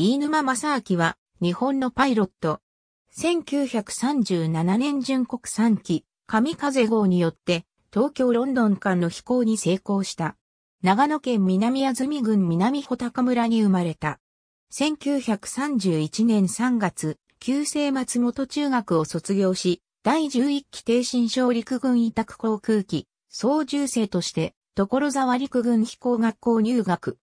飯沼正明は、日本のパイロット。1937年純国産機、神風号によって、東京ロンドン間の飛行に成功した。長野県南安住郡南穂高村に生まれた。1931年3月、旧制松本中学を卒業し、第11期低身小陸軍委託航空機、操縦生として、所沢陸軍飛行学校入学。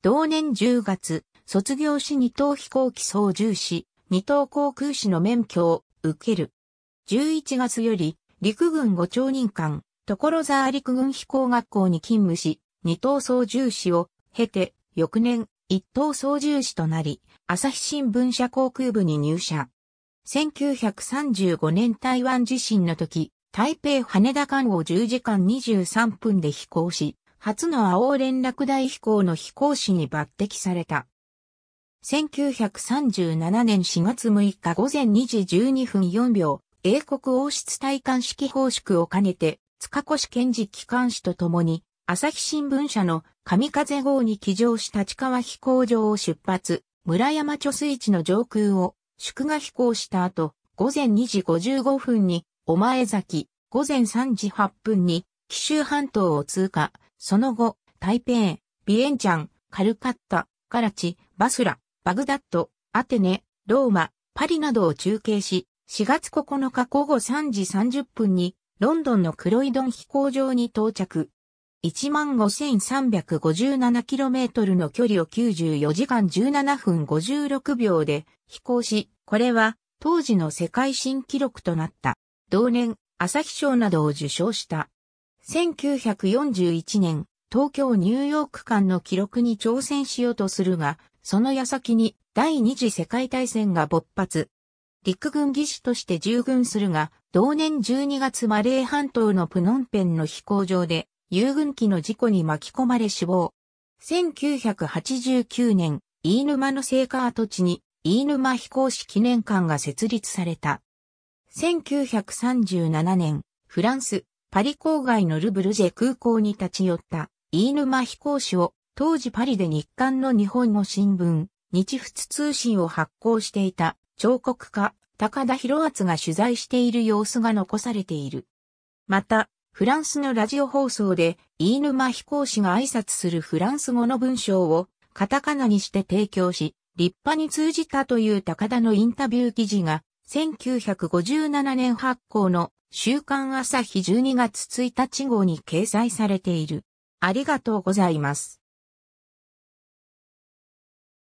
同年10月、卒業し二等飛行機操縦士、二等航空士の免許を受ける。11月より陸軍五町人間、所沢陸軍飛行学校に勤務し、二等操縦士を経て、翌年、一等操縦士となり、朝日新聞社航空部に入社。1935年台湾地震の時、台北羽田間を10時間23分で飛行し、初の青連絡大飛行の飛行士に抜擢された。1937年4月6日午前2時12分4秒、英国王室戴冠式報酬を兼ねて、塚越健治機関士と共に、朝日新聞社の神風号に起乗し立川飛行場を出発、村山貯水池の上空を祝賀飛行した後、午前2時55分に、お前崎、午前3時8分に、紀州半島を通過、その後、台北、ビエンチャン、カルカッタ、カラチ、バスラ、バグダッド、アテネ、ローマ、パリなどを中継し、4月9日午後3時30分に、ロンドンのクロイドン飛行場に到着。15,357km の距離を94時間17分56秒で飛行し、これは当時の世界新記録となった。同年、朝日賞などを受賞した。1941年、東京ニューヨーク間の記録に挑戦しようとするが、その矢先に第二次世界大戦が勃発。陸軍技師として従軍するが、同年12月マレー半島のプノンペンの飛行場で、遊軍機の事故に巻き込まれ死亡。1989年、飯沼の聖火跡地に、飯沼飛行士記念館が設立された。1937年、フランス、パリ郊外のルブルジェ空港に立ち寄った、飯沼飛行士を当時パリで日刊の日本語新聞、日仏通信を発行していた彫刻家、高田博厚が取材している様子が残されている。また、フランスのラジオ放送で、飯沼飛行士が挨拶するフランス語の文章をカタカナにして提供し、立派に通じたという高田のインタビュー記事が、1957年発行の週刊朝日12月1日号に掲載されている。ありがとうございます。